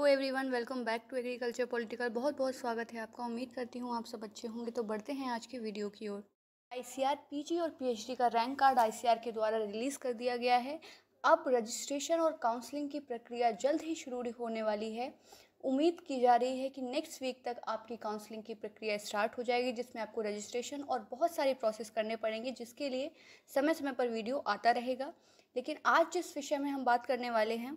hello everyone welcome back to agriculture political बहुत बहुत स्वागत है आपका उम्मीद करती हूँ आप सब अच्छे होंगे तो बढ़ते हैं आज की वीडियो की ओर आईसीआर पीजी और पीएचडी का रैंक कार्ड आईसीआर के द्वारा रिलीज़ कर दिया गया है अब रजिस्ट्रेशन और काउंसलिंग की प्रक्रिया जल्द ही शुरू होने वाली है उम्मीद की जा रही है कि नेक्स्ट वीक तक आपकी काउंसलिंग की प्रक्रिया स्टार्ट हो जाएगी जिसमें आपको रजिस्ट्रेशन और बहुत सारे प्रोसेस करने पड़ेंगे जिसके लिए समय समय पर वीडियो आता रहेगा लेकिन आज जिस विषय में हम बात करने वाले हैं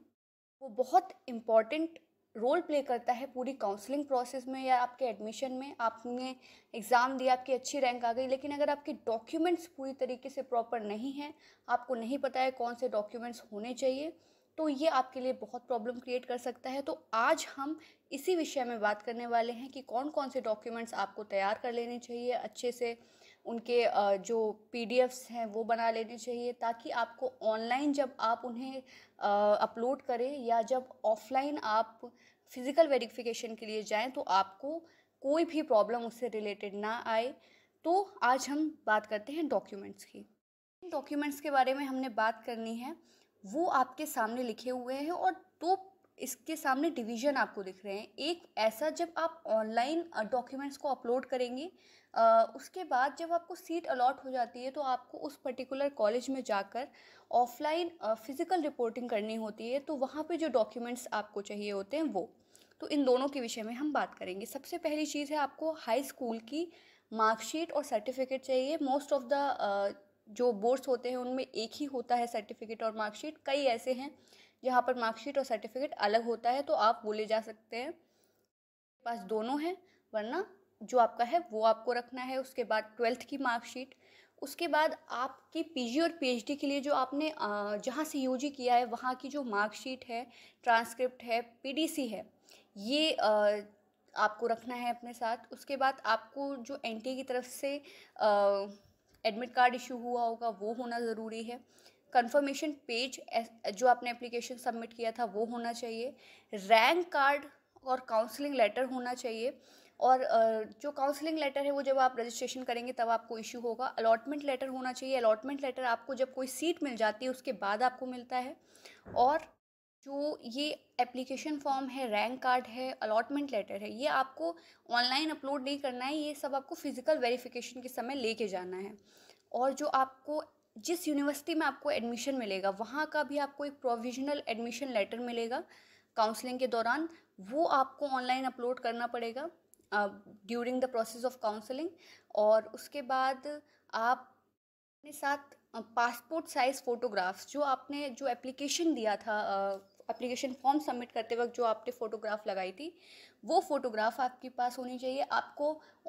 वो बहुत इम्पॉर्टेंट रोल प्ले करता है पूरी काउंसलिंग प्रोसेस में या आपके एडमिशन में आपने एग्ज़ाम दिया आपकी अच्छी रैंक आ गई लेकिन अगर आपके डॉक्यूमेंट्स पूरी तरीके से प्रॉपर नहीं हैं आपको नहीं पता है कौन से डॉक्यूमेंट्स होने चाहिए तो ये आपके लिए बहुत प्रॉब्लम क्रिएट कर सकता है तो आज हम इसी विषय में बात करने वाले हैं कि कौन कौन से डॉक्यूमेंट्स आपको तैयार कर लेने चाहिए अच्छे से उनके जो पी हैं वो बना लेने चाहिए ताकि आपको ऑनलाइन जब आप उन्हें अपलोड करें या जब ऑफलाइन आप फिज़िकल वेरिफिकेशन के लिए जाएं तो आपको कोई भी प्रॉब्लम उससे रिलेटेड ना आए तो आज हम बात करते हैं डॉक्यूमेंट्स की डॉक्यूमेंट्स के बारे में हमने बात करनी है वो आपके सामने लिखे हुए हैं और दो इसके सामने डिवीजन आपको दिख रहे हैं एक ऐसा जब आप ऑनलाइन डॉक्यूमेंट्स को अपलोड करेंगे उसके बाद जब आपको सीट अलॉट हो जाती है तो आपको उस पर्टिकुलर कॉलेज में जाकर ऑफलाइन फ़िज़िकल रिपोर्टिंग करनी होती है तो वहाँ पे जो डॉक्यूमेंट्स आपको चाहिए होते हैं वो तो इन दोनों के विषय में हम बात करेंगे सबसे पहली चीज़ है आपको हाई स्कूल की मार्कशीट और सर्टिफिकेट चाहिए मोस्ट ऑफ़ द जो बोर्ड्स होते हैं उनमें एक ही होता है सर्टिफिकेट और मार्कशीट कई ऐसे हैं यहाँ पर मार्कशीट और सर्टिफिकेट अलग होता है तो आप वो ले जा सकते हैं पास दोनों हैं वरना जो आपका है वो आपको रखना है उसके बाद ट्वेल्थ की मार्कशीट उसके बाद आपकी पीजी और पीएचडी के लिए जो आपने जहाँ से यूजी किया है वहाँ की जो मार्कशीट है ट्रांसक्रिप्ट है पीडीसी है ये आपको रखना है अपने साथ उसके बाद आपको जो एनटीए की तरफ से एडमिट कार्ड इशू हुआ होगा वो होना ज़रूरी है कंफर्मेशन पेज जो आपने एप्लीकेशन सबमिट किया था वो होना चाहिए रैंक कार्ड और काउंसलिंग लेटर होना चाहिए और जो काउंसलिंग लेटर है वो जब आप रजिस्ट्रेशन करेंगे तब आपको इशू होगा अलॉटमेंट लेटर होना चाहिए अलॉटमेंट लेटर आपको जब कोई सीट मिल जाती है उसके बाद आपको मिलता है और जो ये एप्लीकेशन फॉर्म है रैंक कार्ड है अलॉटमेंट लेटर है ये आपको ऑनलाइन अपलोड नहीं करना है ये सब आपको फिज़िकल वेरिफिकेशन के समय लेके जाना है और जो आपको जिस यूनिवर्सिटी में आपको एडमिशन मिलेगा वहाँ का भी आपको एक प्रोविजनल एडमिशन लेटर मिलेगा काउंसलिंग के दौरान वो आपको ऑनलाइन अपलोड करना पड़ेगा during the process of counselling और उसके बाद आप अपने साथ पासपोर्ट साइज़ फ़ोटोग्राफ्स जो आपने जो एप्लीकेशन दिया था uh, अप्लीकेशन फॉर्म सबमिट करते वक्त जो आपने फ़ोटोग्राफ लगाई थी वो फ़ोटोग्राफ आपके पास होनी चाहिए आपको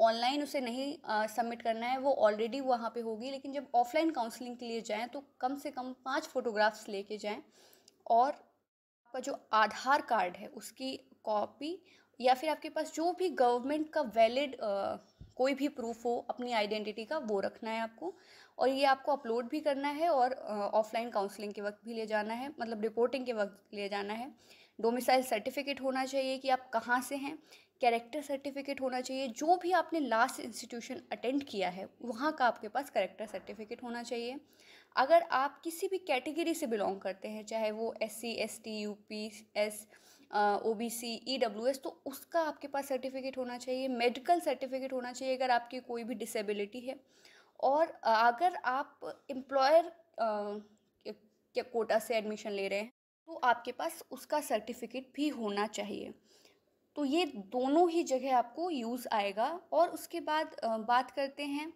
ऑनलाइन उसे नहीं सबमिट करना है वो ऑलरेडी वहाँ पे होगी लेकिन जब ऑफलाइन काउंसलिंग के लिए जाएँ तो कम से कम पाँच फ़ोटोग्राफ्स लेके जाएँ और आपका जो आधार कार्ड है उसकी कॉपी या फिर आपके पास जो भी गवर्नमेंट का वैलिड कोई भी प्रूफ हो अपनी आइडेंटिटी का वो रखना है आपको और ये आपको अपलोड भी करना है और ऑफलाइन काउंसलिंग के वक्त भी ले जाना है मतलब रिपोर्टिंग के वक्त ले जाना है डोमिसाइल सर्टिफिकेट होना चाहिए कि आप कहाँ से हैं कैरेक्टर सर्टिफिकेट होना चाहिए जो भी आपने लास्ट इंस्टीट्यूशन अटेंड किया है वहाँ का आपके पास करेक्टर सर्टिफिकेट होना चाहिए अगर आप किसी भी कैटेगरी से बिलोंग करते हैं चाहे वो S C S T U P S O B C E W S तो उसका आपके पास सर्टिफिकेट होना चाहिए मेडिकल सर्टिफिकेट होना चाहिए अगर आपकी कोई भी डिसेबिलिटी है और अगर आप एम्प्लॉयर के कोटा से एडमिशन ले रहे हैं तो आपके पास उसका सर्टिफिकेट भी होना चाहिए तो ये दोनों ही जगह आपको यूज़ आएगा और उसके बाद बात करते हैं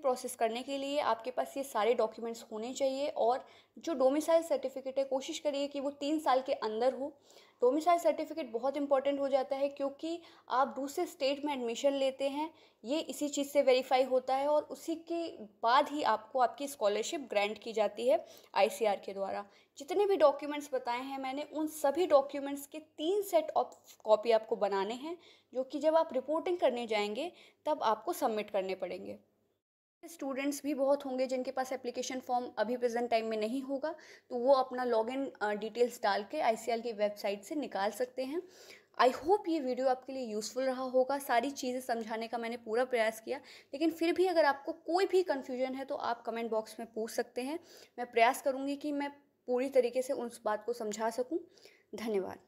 प्रोसेस करने के लिए आपके पास ये सारे डॉक्यूमेंट्स होने चाहिए और जो डोमिसाइल सर्टिफिकेट है कोशिश करिए कि वो तीन साल के अंदर हो डोमिसाइल तो सर्टिफिकेट बहुत इंपॉर्टेंट हो जाता है क्योंकि आप दूसरे स्टेट में एडमिशन लेते हैं ये इसी चीज़ से वेरीफाई होता है और उसी के बाद ही आपको आपकी स्कॉलरशिप ग्रांट की जाती है आई के द्वारा जितने भी डॉक्यूमेंट्स बताए हैं मैंने उन सभी डॉक्यूमेंट्स के तीन सेट ऑफ कॉपी आपको बनाने हैं जो कि जब आप रिपोर्टिंग करने जाएंगे तब आपको सबमिट करने पड़ेंगे स्टूडेंट्स भी बहुत होंगे जिनके पास एप्लीकेशन फॉर्म अभी प्रेजेंट टाइम में नहीं होगा तो वो अपना लॉगिन डिटेल्स डाल के आई की वेबसाइट से निकाल सकते हैं आई होप ये वीडियो आपके लिए यूज़फुल रहा होगा सारी चीज़ें समझाने का मैंने पूरा प्रयास किया लेकिन फिर भी अगर आपको कोई भी कन्फ्यूजन है तो आप कमेंट बॉक्स में पूछ सकते हैं मैं प्रयास करूँगी कि मैं पूरी तरीके से उस बात को समझा सकूँ धन्यवाद